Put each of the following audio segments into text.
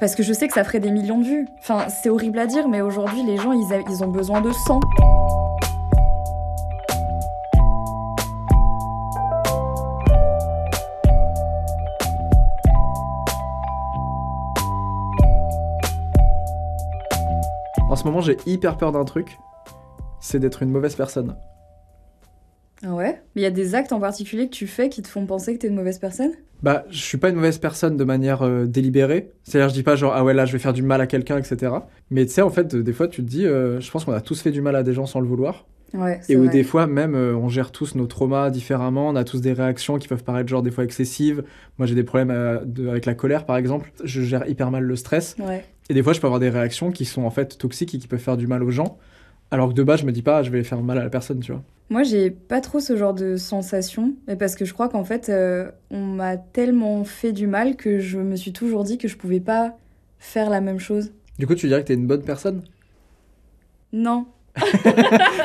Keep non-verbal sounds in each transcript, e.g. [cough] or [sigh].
Parce que je sais que ça ferait des millions de vues. Enfin, c'est horrible à dire, mais aujourd'hui, les gens, ils, ont besoin de sang. En ce moment, j'ai hyper peur d'un truc, c'est d'être une mauvaise personne. Ah ouais Mais il y a des actes en particulier que tu fais qui te font penser que t'es une mauvaise personne Bah, je suis pas une mauvaise personne de manière euh, délibérée. C'est-à-dire, je dis pas genre, ah ouais, là, je vais faire du mal à quelqu'un, etc. Mais tu sais, en fait, des fois, tu te dis, euh, je pense qu'on a tous fait du mal à des gens sans le vouloir. Ouais, et où des fois même euh, on gère tous nos traumas différemment, on a tous des réactions qui peuvent paraître genre des fois excessives. Moi j'ai des problèmes avec la colère par exemple, je gère hyper mal le stress. Ouais. Et des fois je peux avoir des réactions qui sont en fait toxiques et qui peuvent faire du mal aux gens. Alors que de base, je me dis pas, je vais faire mal à la personne, tu vois. Moi, j'ai pas trop ce genre de sensation, mais parce que je crois qu'en fait, euh, on m'a tellement fait du mal que je me suis toujours dit que je pouvais pas faire la même chose. Du coup, tu dirais que t'es une bonne personne Non. [laughs]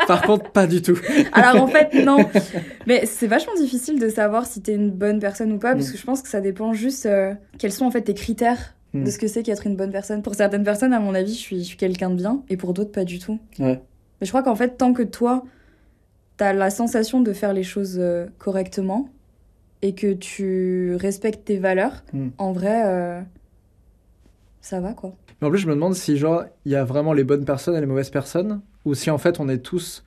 Par contre, pas du tout. [laughs] Alors en fait, non. [laughs] Mais c'est vachement difficile de savoir si t'es une bonne personne ou pas, parce mm. que je pense que ça dépend juste euh, quels sont en fait tes critères de mm. ce que c'est qu'être une bonne personne. Pour certaines personnes, à mon avis, je suis, je suis quelqu'un de bien, et pour d'autres, pas du tout. Ouais. Mais je crois qu'en fait, tant que toi, t'as la sensation de faire les choses euh, correctement et que tu respectes tes valeurs, hmm. en vrai, euh, ça va quoi. Mais en plus, je me demande si genre il y a vraiment les bonnes personnes et les mauvaises personnes, ou si en fait on est tous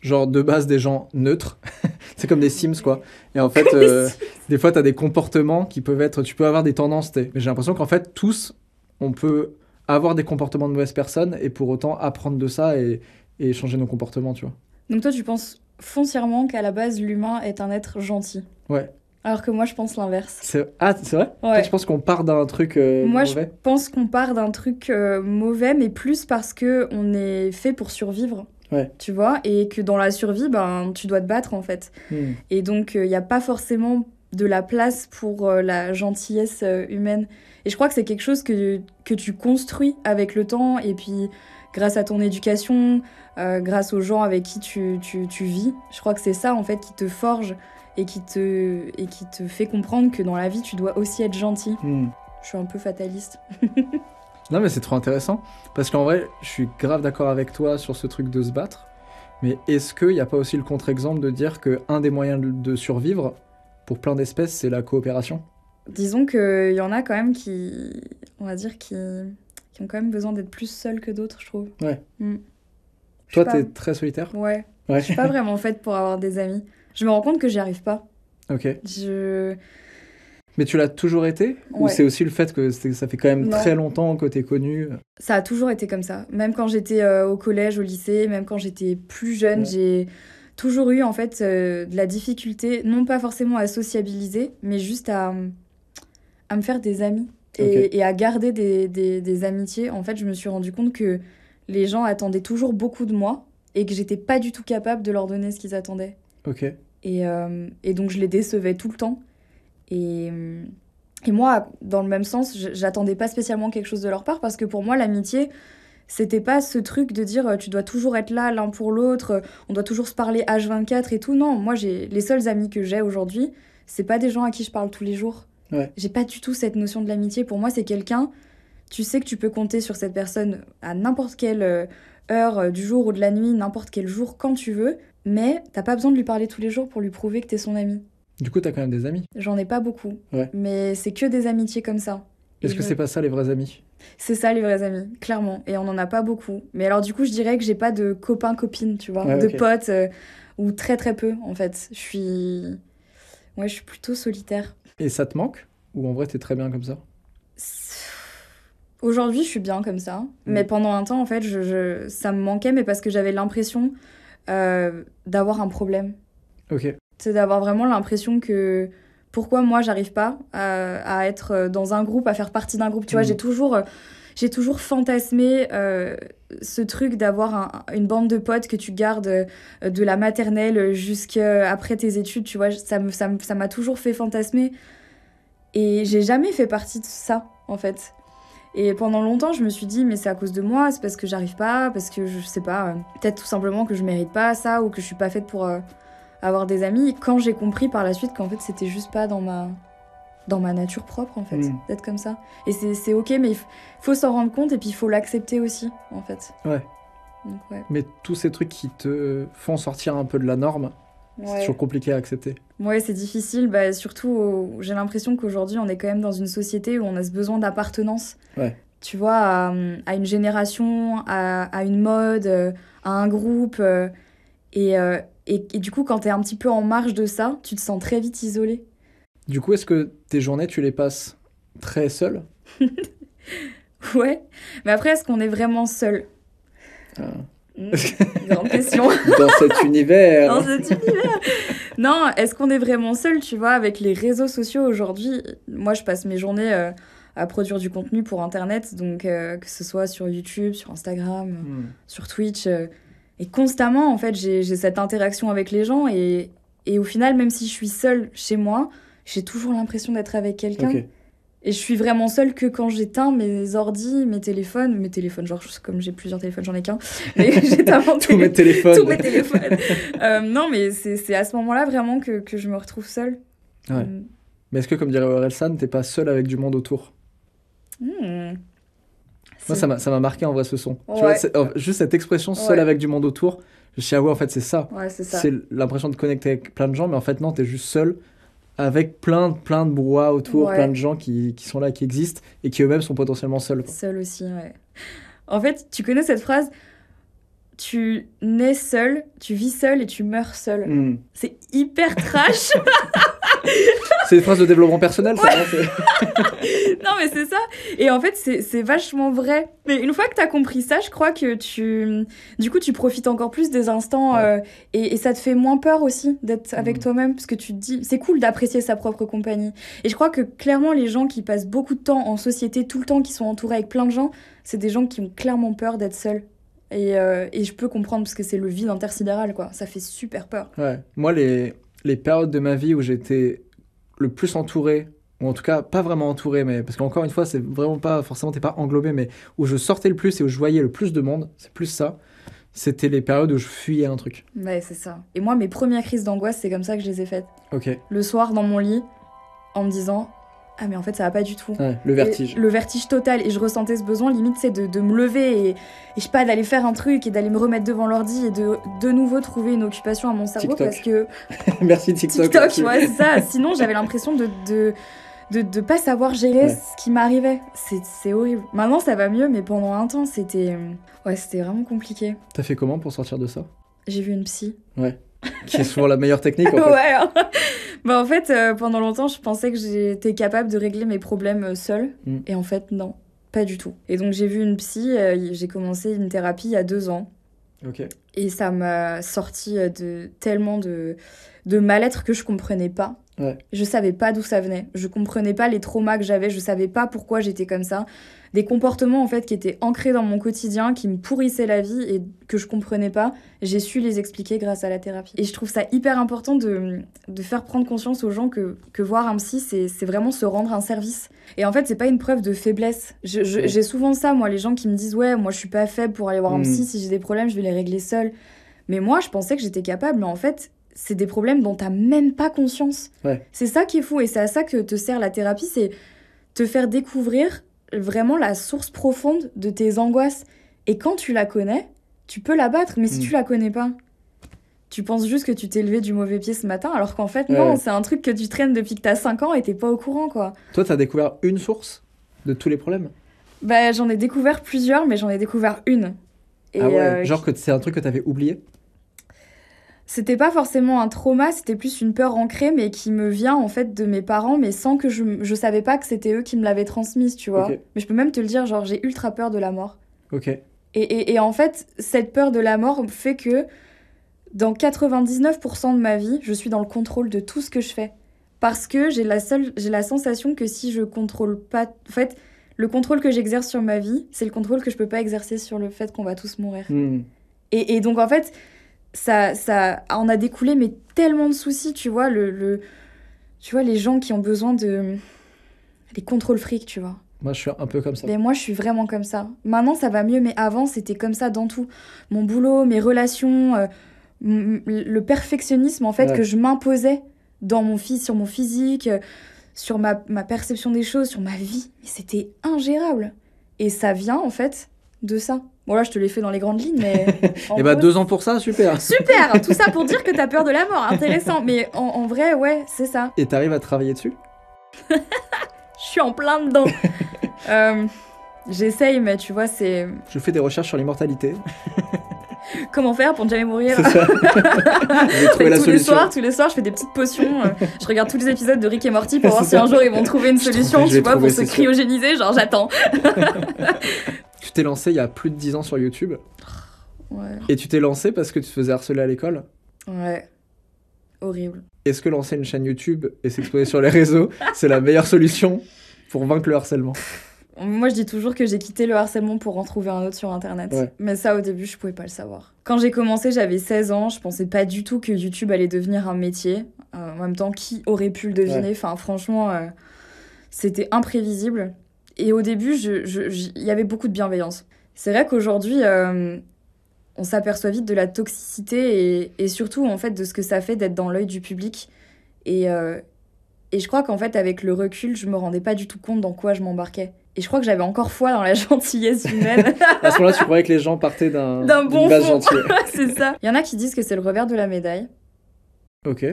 genre de base des gens neutres. [laughs] c'est comme des Sims quoi. Et en fait, [laughs] euh, des fois t'as des comportements qui peuvent être, tu peux avoir des tendances. Mais j'ai l'impression qu'en fait tous, on peut avoir des comportements de mauvaises personnes et pour autant apprendre de ça et, et changer nos comportements, tu vois. Donc toi, tu penses foncièrement qu'à la base, l'humain est un être gentil. Ouais. Alors que moi, je pense l'inverse. C'est... Ah, c'est vrai ouais. Euh, je pense qu'on part d'un truc moi, mauvais Moi, je pense qu'on part d'un truc mauvais, mais plus parce que on est fait pour survivre. Ouais. Tu vois Et que dans la survie, ben, tu dois te battre, en fait. Hmm. Et donc, il euh, n'y a pas forcément de la place pour euh, la gentillesse humaine. Et je crois que c'est quelque chose que, que tu construis avec le temps et puis grâce à ton éducation, euh, grâce aux gens avec qui tu, tu, vis. Je crois que c'est ça en fait qui te forge et qui te, et qui te fait comprendre que dans la vie tu dois aussi être gentil. Hmm. Je suis un peu fataliste. non mais c'est trop intéressant parce qu'en vrai je suis grave d'accord avec toi sur ce truc de se battre. Mais est-ce qu'il n'y a pas aussi le contre-exemple de dire que un des moyens de survivre pour plein d'espèces c'est la coopération Disons qu'il y en a quand même qui, on va dire, qui ont quand même besoin d'être plus seuls que d'autres, je trouve. Ouais. Mm. Toi, t'es très solitaire Ouais. Je Je suis pas [laughs] vraiment faite pour avoir des amis. Je me rends compte que j'y arrive pas. Ok. Je. Mais tu l'as toujours été Ou c'est aussi le fait que ça fait quand même très longtemps que t'es connue Ça a toujours été comme ça. Même quand j'étais euh, au collège, au lycée, même quand j'étais plus jeune, j'ai toujours eu en fait euh, de la difficulté, non pas forcément à sociabiliser, mais juste à, à me faire des amis et, à garder des, amitiés. En fait, je me suis rendu compte que les gens attendaient toujours beaucoup de moi et que j'étais pas du tout capable de leur donner ce qu'ils attendaient. Euh, et, donc, je les décevais tout le temps. Et, et moi, dans le même sens, j'attendais pas spécialement quelque chose de leur part parce que pour moi, l'amitié, c'était pas ce truc de dire euh, tu dois toujours être là l'un pour l'autre, euh, on doit toujours se parler H24 et tout. Non, moi, j'ai les seuls amis que j'ai aujourd'hui, c'est pas des gens à qui je parle tous les jours. J'ai pas du tout cette notion de l'amitié. Pour moi, c'est quelqu'un, tu sais que tu peux compter sur cette personne à n'importe quelle euh, heure euh, du jour ou de la nuit, n'importe quel jour, quand tu veux, mais t'as pas besoin de lui parler tous les jours pour lui prouver que t'es son ami. Du coup, t'as quand même des amis J'en ai pas beaucoup, mais c'est que des amitiés comme ça. Est-ce que c'est pas ça les vrais amis C'est ça les vrais amis, clairement. Et on en a pas beaucoup. Mais alors du coup, je dirais que j'ai pas de copains copines, tu vois, de potes euh, ou très très peu en fait. Je suis Ouais, je suis plutôt solitaire. Et ça te manque Ou en vrai, t'es très bien comme ça Aujourd'hui, je suis bien comme ça. Mm. Mais pendant un temps, en fait, ça me manquait, mais parce que j'avais l'impression euh, d'avoir un problème. Ok. C'est d'avoir vraiment l'impression que pourquoi moi, j'arrive pas à, être euh, dans un groupe, à faire partie d'un groupe. Tu vois, mm. j'ai toujours. Euh, j'ai toujours fantasmé euh, ce truc d'avoir une bande de potes que tu gardes euh, de la maternelle jusqu'après tes études, tu vois, ça m'a ça toujours fait fantasmer. Et j'ai jamais fait partie de ça, en fait. Et pendant longtemps, je me suis dit, mais c'est à cause de moi, c'est parce que j'arrive pas, parce que je sais pas, euh, peut-être tout simplement que je mérite pas ça ou que je suis pas faite pour avoir des amis. Quand j'ai compris par la suite qu'en fait, c'était juste pas dans ma dans ma nature propre, en fait, mm. d'être comme ça. Et c'est ok, mais il faut s'en rendre compte et puis il faut l'accepter aussi, en fait. Ouais. Donc, ouais. Mais tous ces trucs qui te font sortir un peu de la norme, c'est toujours compliqué à accepter. Ouais, c'est difficile. Bah, surtout, euh, j'ai l'impression qu'aujourd'hui, on est quand même dans une société où on a ce besoin d'appartenance. Ouais. Tu vois, à, une génération, à, une mode, euh, à un groupe. Euh, et, et, et du coup, quand tu es un petit peu en marge de ça, tu te sens très vite isolé. Du coup, est-ce que tes journées, tu les passes très seules [laughs] Ouais, mais après, est-ce qu'on est vraiment seul ah. hmm. [laughs] Dans cet univers. Dans cet univers. Non, est-ce qu'on est vraiment seul, tu vois, avec les réseaux sociaux aujourd'hui Moi, je passe mes journées euh, à produire du contenu pour Internet, donc euh, que ce soit sur YouTube, sur Instagram, hmm. sur Twitch. Euh, et constamment, en fait, j'ai cette interaction avec les gens. Et, et au final, même si je suis seule chez moi, j'ai toujours l'impression d'être avec quelqu'un. Et je suis vraiment seule que quand j'éteins mes ordi, mes téléphones, mes téléphones, genre comme j'ai plusieurs téléphones, j'en ai qu'un, [laughs] mais [laughs] j'éteins tous, mes téléphones. mes téléphones. [laughs] Euh, non, mais c'est à ce moment-là vraiment que, que, je me retrouve seule. Ouais. Euh, mais est-ce que, comme dirait Orelsan, t'es pas seule avec du monde autour hmm. Moi, ça m'a marqué en vrai ce son. Tu vois, oh, juste cette expression, seule avec du monde autour, je suis ah ouais, en fait, c'est ça. c'est l'impression de connecter avec plein de gens, mais en fait, non, t'es juste seul avec plein, plein de brouhaha autour, plein de gens qui, sont là, qui existent, et qui eux-mêmes sont potentiellement seuls. Seuls aussi, ouais. En fait, tu connais cette phrase tu nais seul, tu vis seul et tu meurs seul. Hmm. C'est hyper trash [laughs] [laughs] c'est une phrase de développement personnel, ça. non, [laughs] mais c'est ça. Et en fait, c'est vachement vrai. Mais une fois que t'as compris ça, je crois que tu. Du coup, tu profites encore plus des instants euh, et, ça te fait moins peur aussi d'être avec mm. toi-même parce que tu te dis, c'est cool d'apprécier sa propre compagnie. Et je crois que clairement, les gens qui passent beaucoup de temps en société, tout le temps, qui sont entourés avec plein de gens, c'est des gens qui ont clairement peur d'être seuls. Et, euh, et je peux comprendre parce que c'est le vide intersidéral, quoi. Ça fait super peur. Ouais. Moi, les les périodes de ma vie où j'étais le plus entouré, ou en tout cas pas vraiment entouré, mais parce qu'encore une fois, c'est vraiment pas forcément, t'es pas englobé, mais où je sortais le plus et où je voyais le plus de monde, c'est plus ça. C'était les périodes où je fuyais un truc. Ouais, c'est ça. Et moi, mes premières crises d'angoisse, c'est comme ça que je les ai faites. Le soir, dans mon lit, en me disant, ah mais en fait ça va pas du tout. le vertige. le vertige total et je ressentais ce besoin limite c'est de, me lever et, je sais pas d'aller faire un truc et d'aller me remettre devant l'ordi et de de nouveau trouver une occupation à mon cerveau parce que [laughs] merci TikTok. TikTok ouais, c'est ça. Sinon j'avais l'impression de, de de ne pas savoir gérer ce qui m'arrivait. C'est horrible. Maintenant, ça va mieux, mais pendant un temps, c'était ouais, c'était vraiment compliqué. T'as fait comment pour sortir de ça J'ai vu une psy. Ouais. Qui est souvent la meilleure technique. En [laughs] fait. Ouais. Hein. [laughs] Bah, en fait, euh, pendant longtemps, je pensais que j'étais capable de régler mes problèmes euh, seule. Mm. Et en fait, non, pas du tout. Et donc j'ai vu une psy, euh, j'ai commencé une thérapie il y a deux ans. Et ça m'a sorti de tellement de, de mal-être que je comprenais pas. Je Je savais pas d'où ça venait. Je comprenais pas les traumas que j'avais. Je savais pas pourquoi j'étais comme ça des comportements en fait qui étaient ancrés dans mon quotidien, qui me pourrissaient la vie et que je comprenais pas, j'ai su les expliquer grâce à la thérapie. Et je trouve ça hyper important de, de faire prendre conscience aux gens que, que voir un psy, c'est vraiment se rendre un service. Et en fait, c'est pas une preuve de faiblesse. J'ai souvent ça, moi, les gens qui me disent Ouais, moi je suis pas faible pour aller voir un hmm. psy, si j'ai des problèmes, je vais les régler seul. Mais moi, je pensais que j'étais capable, mais en fait, c'est des problèmes dont t'as même pas conscience. C'est ça qui est fou, et c'est à ça que te sert la thérapie, c'est te faire découvrir vraiment la source profonde de tes angoisses. Et quand tu la connais, tu peux la battre, mais si mm. tu la connais pas, tu penses juste que tu t'es levé du mauvais pied ce matin, alors qu'en fait, non, c'est un truc que tu traînes depuis que t'as 5 ans et t'es pas au courant, quoi. Toi, t'as découvert une source de tous les problèmes Bah, j'en ai découvert plusieurs, mais j'en ai découvert une. ah ouais, euh, genre que c'est un truc que t'avais oublié c'était pas forcément un trauma, c'était plus une peur ancrée, mais qui me vient en fait de mes parents, mais sans que je, je savais pas que c'était eux qui me l'avaient transmise, tu vois. Mais je peux même te le dire, genre j'ai ultra peur de la mort. Ok. Et, en fait, cette peur de la mort fait que dans 99% de ma vie, je suis dans le contrôle de tout ce que je fais. Parce que j'ai la, seule, j'ai la sensation que si je contrôle pas. En fait, le contrôle que j'exerce sur ma vie, c'est le contrôle que je peux pas exercer sur le fait qu'on va tous mourir. Hmm. Et, et donc en fait ça, ça en a découlé mais tellement de soucis, tu vois, le, tu vois les gens qui ont besoin de les contrôles fric, tu vois. Moi, je suis un peu comme ça. Mais moi, je suis vraiment comme ça. Maintenant, ça va mieux, mais avant, c'était comme ça dans tout. Mon boulot, mes relations, euh, le perfectionnisme, en fait, que je m'imposais dans mon sur mon physique, euh, sur ma, ma, perception des choses, sur ma vie. Mais c'était ingérable. Et ça vient, en fait, de ça. Bon, là, je te l'ai fait dans les grandes lignes, mais. [laughs] Eh bah, deux ans pour ça, super [laughs] Super Tout ça pour dire que t'as peur de la mort, intéressant. Mais en, vrai, ouais, c'est ça. Et t'arrives à travailler dessus [laughs] Je suis en plein dedans. Euh, j'essaye, mais tu vois, c'est. Je fais des recherches sur l'immortalité. Comment faire pour ne jamais mourir ça. tous les soirs, tous les soirs, je fais des petites potions. Euh, je regarde tous les épisodes de Rick et Morty pour voir si un jour ils vont trouver une solution, tu vois, pour se cryogéniser. Genre, j'attends tu t'es lancé il y a plus de 10 ans sur YouTube. [sighs] Ouais. Et tu t'es lancé parce que tu te faisais harceler à l'école Ouais. Horrible. Est-ce que lancer une chaîne YouTube et s'exposer sur les réseaux, [laughs] c'est la meilleure solution pour vaincre le harcèlement Moi, je dis toujours que j'ai quitté le harcèlement pour en trouver un autre sur Internet. Mais ça, au début, je pouvais pas le savoir. Quand j'ai commencé, j'avais 16 ans. Je pensais pas du tout que YouTube allait devenir un métier. Euh, en même temps, qui aurait pu le deviner Enfin, franchement, euh, c'était imprévisible et au début, il y avait beaucoup de bienveillance. C'est vrai qu'aujourd'hui, euh, on s'aperçoit vite de la toxicité et, surtout en fait de ce que ça fait d'être dans l'œil du public. Euh, et, je crois qu'en fait, avec le recul, je me rendais pas du tout compte dans quoi je m'embarquais. Et je crois que j'avais encore foi dans la [laughs] gentillesse humaine. à ce moment-là, tu croyais que les gens partaient d'un [laughs] bon base fond. [laughs] c'est ça. Il y en a qui disent que c'est le revers de la médaille. Ok.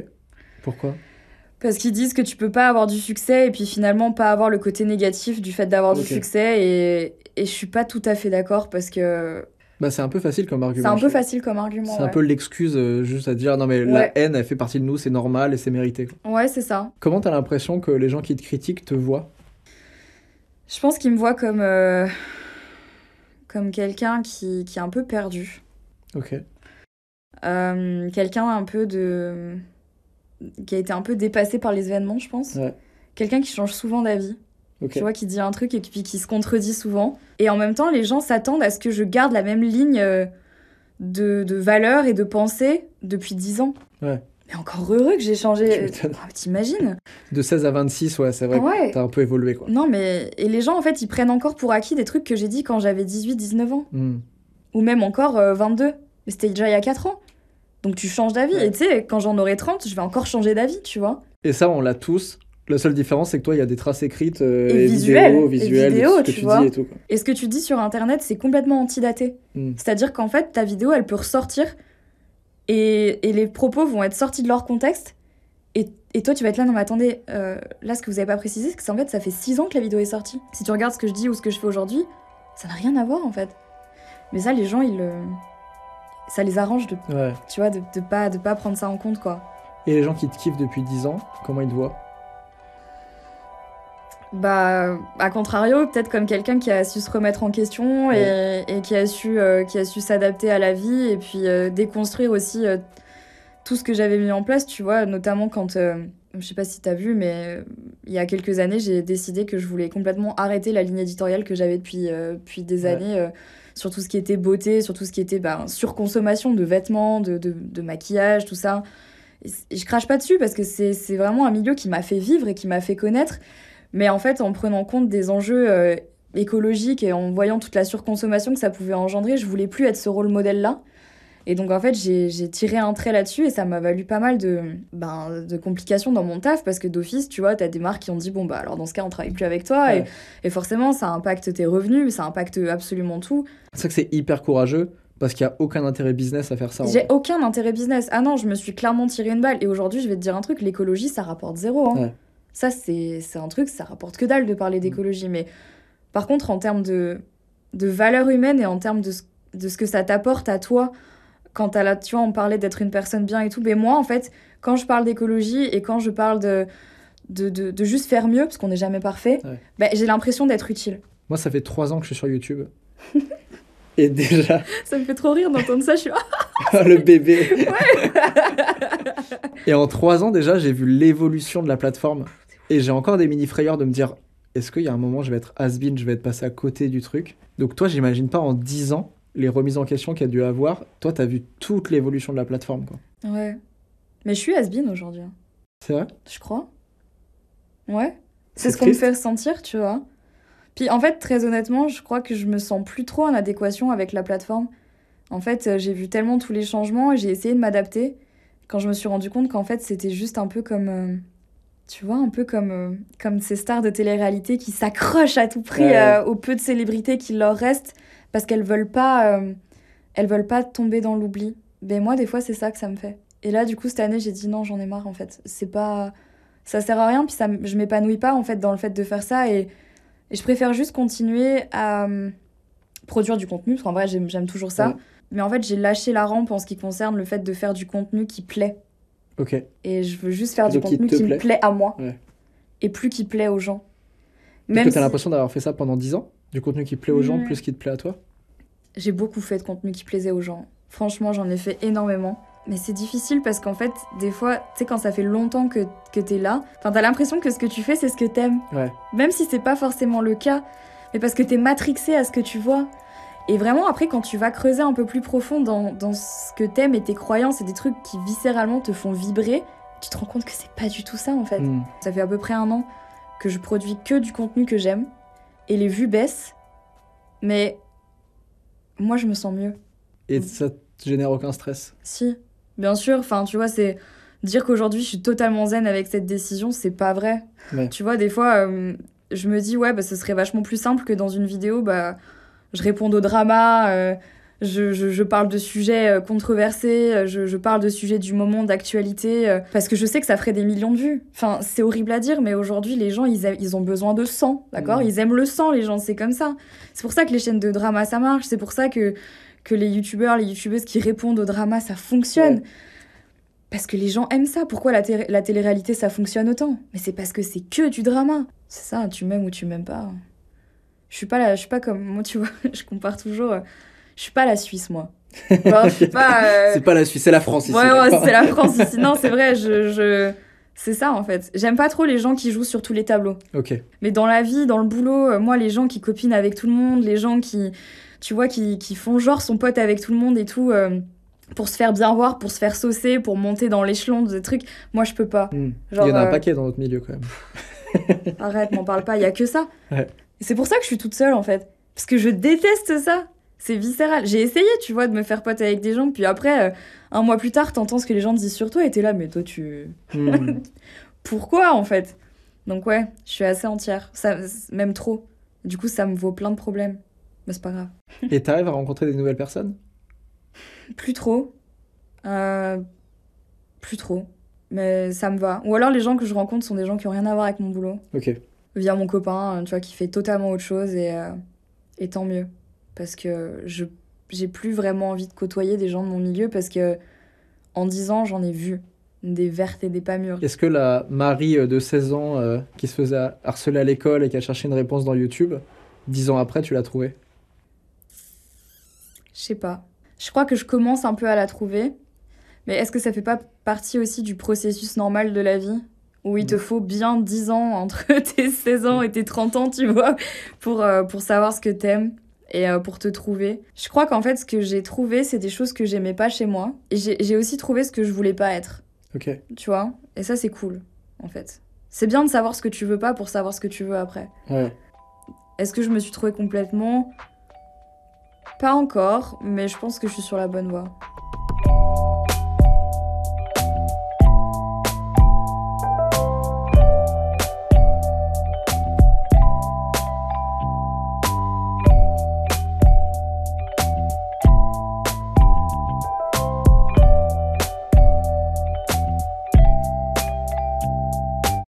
Pourquoi parce qu'ils disent que tu peux pas avoir du succès et puis finalement pas avoir le côté négatif du fait d'avoir du succès. Et, et je suis pas tout à fait d'accord parce que. Bah, c'est un peu facile comme argument. C'est un peu facile comme argument. C'est un peu l'excuse euh, juste à dire non, mais la haine, elle fait partie de nous, c'est normal et c'est mérité. Ouais, c'est ça. Comment t'as l'impression que les gens qui te critiquent te voient Je pense qu'ils me voient comme. Euh, comme quelqu'un qui, qui, est un peu perdu. Ok. Euh, quelqu'un un peu de qui a été un peu dépassé par les événements, je pense. Quelqu'un qui change souvent d'avis. Tu vois, qui dit un truc et puis qui se contredit souvent. Et en même temps, les gens s'attendent à ce que je garde la même ligne euh, de, de valeur et de pensée depuis 10 ans. Ouais. Mais encore heureux que j'ai changé. [laughs] Ah, t'imagines De 16 à 26, ouais, c'est vrai. Ouais. T'as un peu évolué, quoi. Non, mais. Et les gens, en fait, ils prennent encore pour acquis des trucs que j'ai dit quand j'avais 18, 19 ans. Hmm. Ou même encore 22. Euh, mais c'était déjà il y a 4 ans. Donc tu changes d'avis. Et tu sais, quand j'en aurai 30, je vais encore changer d'avis, tu vois. Et ça, on l'a tous. La seule différence, c'est que toi, il y a des traces écrites euh, et, vidéos, visuelles, ce que tu, vois. Dis et, ce que tu dis sur Internet, c'est complètement antidaté. Hmm. C'est-à-dire qu'en fait, ta vidéo, elle peut ressortir et, les propos vont être sortis de leur contexte. Et, toi, tu vas être là, non mais attendez, euh, là, ce que vous avez pas précisé, c'est que en fait, ça fait 6 ans que la vidéo est sortie. Si tu regardes ce que je dis ou ce que je fais aujourd'hui, ça n'a rien à voir en fait. Mais ça, les gens, ils ça les arrange de, tu vois, de, pas, de pas prendre ça en compte, quoi. Et les gens qui te kiffent depuis 10 ans, comment ils te voient bah, à contrario, peut-être comme quelqu'un qui a su se remettre en question et, qui a su, euh, qui a su s'adapter à la vie et puis euh, déconstruire aussi euh, tout ce que j'avais mis en place, tu vois, notamment quand, je sais pas si t'as vu, mais il y a quelques années, j'ai décidé que je voulais complètement arrêter la ligne éditoriale que j'avais depuis, des années sur tout ce qui était beauté, sur tout ce qui était ben, surconsommation de vêtements, de, de, maquillage, tout ça. je crache pas dessus parce que c'est vraiment un milieu qui m'a fait vivre et qui m'a fait connaître. Mais en fait, en prenant compte des enjeux euh, écologiques et en voyant toute la surconsommation que ça pouvait engendrer, je voulais plus être ce rôle modèle-là. Et donc en fait, j'ai tiré un trait là-dessus et ça m'a valu pas mal ben, de, complications dans mon taf parce que d'office, tu vois, t'as des marques qui ont dit bon bah alors dans ce cas, on travaille plus avec toi et, forcément, ça impacte tes revenus, ça impacte absolument tout. C'est vrai que c'est hyper courageux. Parce qu'il n'y a aucun intérêt business à faire ça. J'ai aucun intérêt business. Ah non, je me suis clairement tiré une balle. Et aujourd'hui, je vais te dire un truc, l'écologie, ça rapporte zéro. Hein. Ça, c'est un truc, ça rapporte que dalle de parler mm. d'écologie. Mais par contre, en termes de, valeur humaine et en termes de, de ce que ça t'apporte à toi Quant à là, tu vois, on parlait d'être une personne bien et tout, mais moi, en fait, quand je parle d'écologie et quand je parle de, de, juste faire mieux, parce qu'on n'est jamais parfait, ben, j'ai l'impression d'être utile. Moi, ça fait trois ans que je suis sur YouTube. [laughs] et déjà. Ça me fait trop rire d'entendre ça, je suis. [laughs] Ah, le bébé [laughs] Et en trois ans, déjà, j'ai vu l'évolution de la plateforme. Et j'ai encore des mini-frayeurs de me dire est-ce qu'il y a un moment, je vais être has je vais être passé à côté du truc Donc, toi, j'imagine pas en dix ans les remises en question qu'il a dû avoir, toi, tu as vu toute l'évolution de la plateforme. Quoi. Ouais. Mais je suis has aujourd'hui. Hein. C'est vrai Je crois. Ouais. C'est ce qu'on me fait ressentir, tu vois. Puis en fait, très honnêtement, je crois que je me sens plus trop en adéquation avec la plateforme. En fait, euh, j'ai vu tellement tous les changements et j'ai essayé de m'adapter quand je me suis rendu compte qu'en fait, c'était juste un peu comme. Euh, tu vois, un peu comme, euh, comme ces stars de télé-réalité qui s'accrochent à tout prix aux au peu de célébrités qui leur restent parce qu'elles veulent pas euh, elles veulent pas tomber dans l'oubli. Mais moi des fois c'est ça que ça me fait. Et là du coup cette année j'ai dit non j'en ai marre en fait. C'est pas ça sert à rien puis ça je m'épanouis pas en fait dans le fait de faire ça et, je préfère juste continuer à euh, produire du contenu parce qu'en vrai j'aime toujours ça. Mais en fait j'ai lâché la rampe en ce qui concerne le fait de faire du contenu qui plaît. Ok. Et je veux juste faire du contenu qui, me plaît à moi. Et plus qui plaît aux gens. Même que t'as l'impression d'avoir fait ça pendant 10 ans du contenu qui plaît aux gens mm. plus qui te plaît à toi J'ai beaucoup fait de contenu qui plaisait aux gens. Franchement, j'en ai fait énormément. Mais c'est difficile parce qu'en fait, des fois, tu sais, quand ça fait longtemps que, que t'es là, enfin, t'as l'impression que ce que tu fais, c'est ce que t'aimes. Même si c'est pas forcément le cas. Mais parce que t'es matrixé à ce que tu vois. Et vraiment, après, quand tu vas creuser un peu plus profond dans, ce que t'aimes et tes croyances et des trucs qui viscéralement te font vibrer, tu te rends compte que c'est pas du tout ça en fait. Mm. Ça fait à peu près un an que je produis que du contenu que j'aime et les vues baissent, mais moi je me sens mieux. Et ça te génère aucun stress Si, bien sûr. Enfin, tu vois, c'est dire qu'aujourd'hui je suis totalement zen avec cette décision, c'est pas vrai. Tu vois, des fois, euh, je me dis ouais, bah, ce serait vachement plus simple que dans une vidéo, bah, je réponde au drama. Euh, je, je, parle de sujets euh, controversés, euh, je, je parle de sujets du moment, d'actualité, euh, parce que je sais que ça ferait des millions de vues. Enfin, c'est horrible à dire, mais aujourd'hui, les gens, ils, ils ont besoin de sang, d'accord mm. Ils aiment le sang, les gens, c'est comme ça. C'est pour ça que les chaînes de drama, ça marche, c'est pour ça que, que les youtubeurs, les youtubeuses qui répondent au drama, ça fonctionne. Parce que les gens aiment ça. Pourquoi la, la télé-réalité, ça fonctionne autant Mais c'est parce que c'est que du drama. C'est ça, tu m'aimes ou tu m'aimes pas. Je suis pas là, je suis pas comme moi, tu vois. [laughs] je compare toujours je suis pas la Suisse, moi. [laughs] Euh, c'est pas la Suisse, c'est la France ici. Ouais, ouais c'est la France [laughs] ici. Non, c'est vrai, je... je... C'est ça en fait. J'aime pas trop les gens qui jouent sur tous les tableaux. Ok. Mais dans la vie, dans le boulot, euh, moi, les gens qui copinent avec tout le monde, les gens qui, tu vois, qui, qui font genre son pote avec tout le monde et tout, euh, pour se faire bien voir, pour se faire saucer, pour monter dans l'échelon des trucs, moi, je peux pas. Hmm. Il y en a un paquet dans notre milieu quand même. Arrête, m'en parle pas, il y a que ça. [laughs] Ouais. C'est pour ça que je suis toute seule en fait. Parce que je déteste ça. C'est viscéral. J'ai essayé, tu vois, de me faire pote avec des gens, puis après, euh, un mois plus tard, t'entends ce que les gens disent sur toi et t'es là, mais toi, tu. Hmm. [laughs] Pourquoi, en fait Donc, ouais, je suis assez entière. même trop. Du coup, ça me vaut plein de problèmes. Mais c'est pas grave. [laughs] et t'arrives à rencontrer des nouvelles personnes Plus trop. Euh, plus trop. Mais ça me va. Ou alors, les gens que je rencontre sont des gens qui ont rien à voir avec mon boulot. Ok. Via mon copain, euh, tu vois, qui fait totalement autre chose et, et tant mieux parce que je j'ai plus vraiment envie de côtoyer des gens de mon milieu parce que en 10 ans, j'en ai vu des vertes et des pas mûres. Est-ce que la Marie euh, de 16 ans euh, qui se faisait harceler à l'école et qui a cherché une réponse dans YouTube, 10 ans après, tu l'as trouvée Je sais pas. Je crois que je commence un peu à la trouver. Mais est-ce que ça fait pas partie aussi du processus normal de la vie où il te mm. faut bien 10 ans entre [laughs] tes 16 ans et tes 30 ans, tu vois, pour, euh, pour savoir ce que t'aimes et euh, pour te trouver. Je crois qu'en fait, ce que j'ai trouvé, c'est des choses que j'aimais pas chez moi. Et j'ai aussi trouvé ce que je voulais pas être. Ok. Tu vois Et ça, c'est cool, en fait. C'est bien de savoir ce que tu veux pas pour savoir ce que tu veux après. Ouais. Est-ce que je me suis trouvée complètement Pas encore, mais je pense que je suis sur la bonne voie.